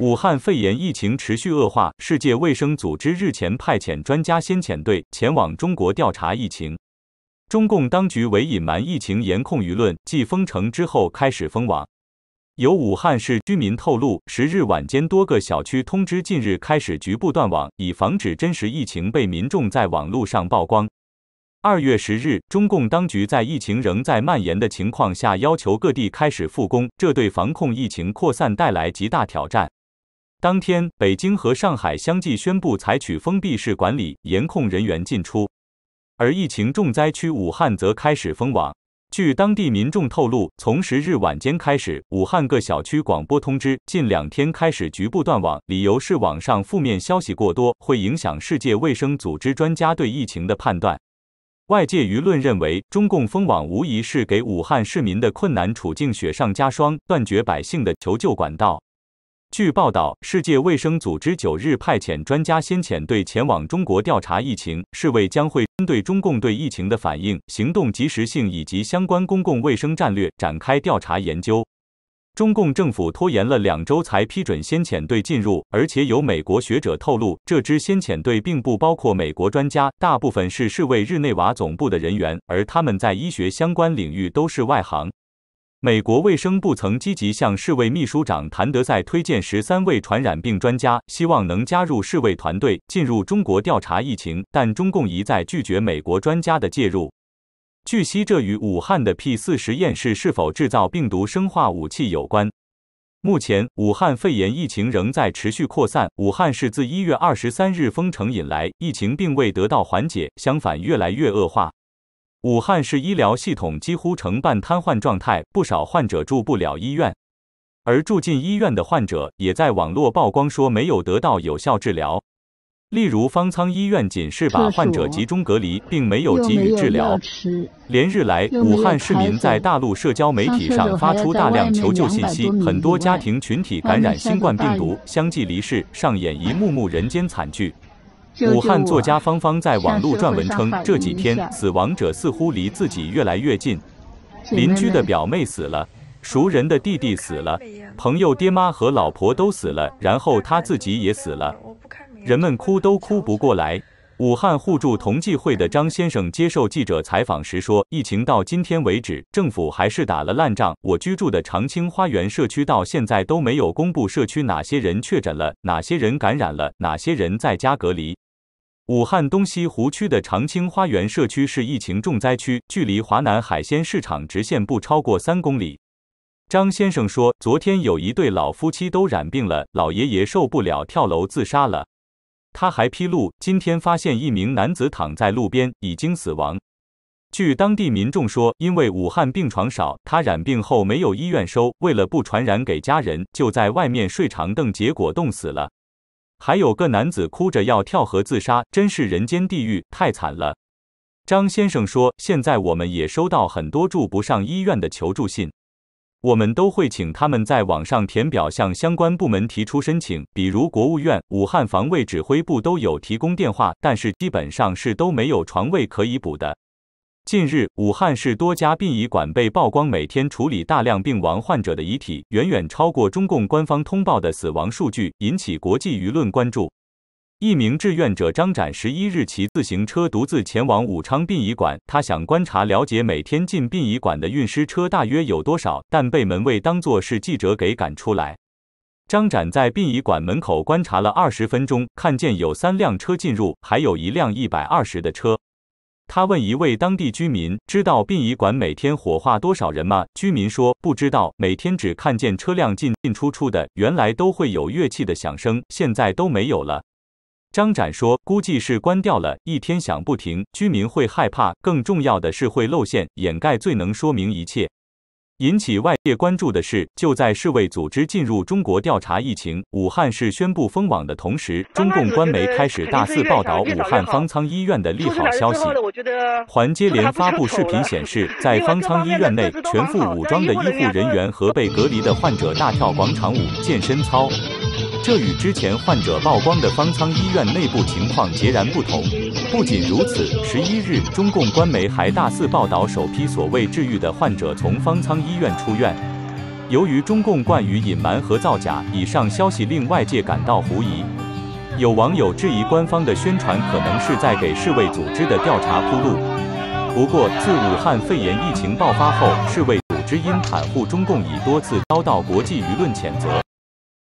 武汉肺炎疫情持续恶化，世界卫生组织日前派遣专家先遣队前往中国调查疫情。中共当局为隐瞒疫情、严控舆论，继封城之后开始封网。有武汉市居民透露，十日晚间多个小区通知，近日开始局部断网，以防止真实疫情被民众在网络上曝光。二月十日，中共当局在疫情仍在蔓延的情况下，要求各地开始复工，这对防控疫情扩散带来极大挑战。当天，北京和上海相继宣布采取封闭式管理，严控人员进出；而疫情重灾区武汉则开始封网。据当地民众透露，从十日晚间开始，武汉各小区广播通知，近两天开始局部断网，理由是网上负面消息过多，会影响世界卫生组织专家对疫情的判断。外界舆论认为，中共封网无疑是给武汉市民的困难处境雪上加霜，断绝百姓的求救管道。据报道，世界卫生组织九日派遣专家先遣队前往中国调查疫情，世卫将会针对中共对疫情的反应、行动及时性以及相关公共卫生战略展开调查研究。中共政府拖延了两周才批准先遣队进入，而且有美国学者透露，这支先遣队并不包括美国专家，大部分是世卫日内瓦总部的人员，而他们在医学相关领域都是外行。美国卫生部曾积极向世卫秘书长谭德赛推荐十三位传染病专家，希望能加入世卫团队，进入中国调查疫情。但中共一再拒绝美国专家的介入。据悉，这与武汉的 P 四实验室是否制造病毒生化武器有关。目前，武汉肺炎疫情仍在持续扩散。武汉市自一月二十三日封城以来，疫情并未得到缓解，相反，越来越恶化。武汉市医疗系统几乎呈半瘫痪状态，不少患者住不了医院，而住进医院的患者也在网络曝光说没有得到有效治疗。例如，方舱医院仅是把患者集中隔离，并没有给予治疗。连日来，武汉市民在大陆社交媒体上发出大量求救信息，很多家庭群体感染新冠病毒，相继离世，上演一幕幕人间惨剧。武汉作家芳芳在网络撰文称，这几天死亡者似乎离自己越来越近。邻居的表妹死了，熟人的弟弟死了，朋友爹妈和老婆都死了，然后他自己也死了。人们哭都哭不过来。武汉互助同济会的张先生接受记者采访时说，疫情到今天为止，政府还是打了烂仗。我居住的长青花园社区到现在都没有公布社区哪些人确诊了，哪些人感染了，哪些人在家隔离。武汉东西湖区的长青花园社区是疫情重灾区，距离华南海鲜市场直线不超过三公里。张先生说，昨天有一对老夫妻都染病了，老爷爷受不了跳楼自杀了。他还披露，今天发现一名男子躺在路边已经死亡。据当地民众说，因为武汉病床少，他染病后没有医院收，为了不传染给家人，就在外面睡长凳，结果冻死了。还有个男子哭着要跳河自杀，真是人间地狱，太惨了。张先生说：“现在我们也收到很多住不上医院的求助信，我们都会请他们在网上填表向相关部门提出申请，比如国务院、武汉防卫指挥部都有提供电话，但是基本上是都没有床位可以补的。”近日，武汉市多家殡仪馆被曝光，每天处理大量病亡患者的遗体，远远超过中共官方通报的死亡数据，引起国际舆论关注。一名志愿者张展十一日骑自行车独自前往武昌殡仪馆，他想观察了解每天进殡仪馆的运尸车大约有多少，但被门卫当作是记者给赶出来。张展在殡仪馆门口观察了二十分钟，看见有三辆车进入，还有一辆一百二十的车。他问一位当地居民：“知道殡仪馆每天火化多少人吗？”居民说：“不知道，每天只看见车辆进进出出的。原来都会有乐器的响声，现在都没有了。”张展说：“估计是关掉了，一天响不停，居民会害怕。更重要的是会露馅，掩盖最能说明一切。”引起外界关注的是，就在世卫组织进入中国调查疫情、武汉市宣布封网的同时，中共官媒开始大肆报道武汉方舱医院的利好消息，还接连发布视频显示，在方舱医院内，全副武装的医护人员和被隔离的患者大跳广场舞、健身操。这与之前患者曝光的方舱医院内部情况截然不同。不仅如此，十一日，中共官媒还大肆报道首批所谓治愈的患者从方舱医院出院。由于中共惯于隐瞒和造假，以上消息令外界感到狐疑。有网友质疑官方的宣传可能是在给世卫组织的调查铺路。不过，自武汉肺炎疫情爆发后，世卫组织因袒护中共已多次遭到国际舆论谴责。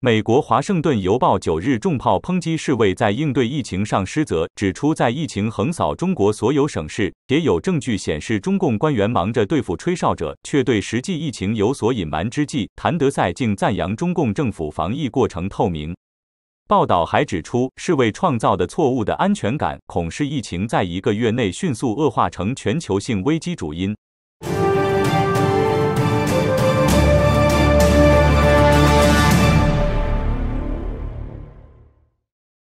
美国《华盛顿邮报》九日重炮抨击世卫在应对疫情上失责，指出在疫情横扫中国所有省市，且有证据显示中共官员忙着对付吹哨者，却对实际疫情有所隐瞒之际，谭德赛竟赞扬中共政府防疫过程透明。报道还指出，世卫创造的错误的安全感，恐是疫情在一个月内迅速恶化成全球性危机主因。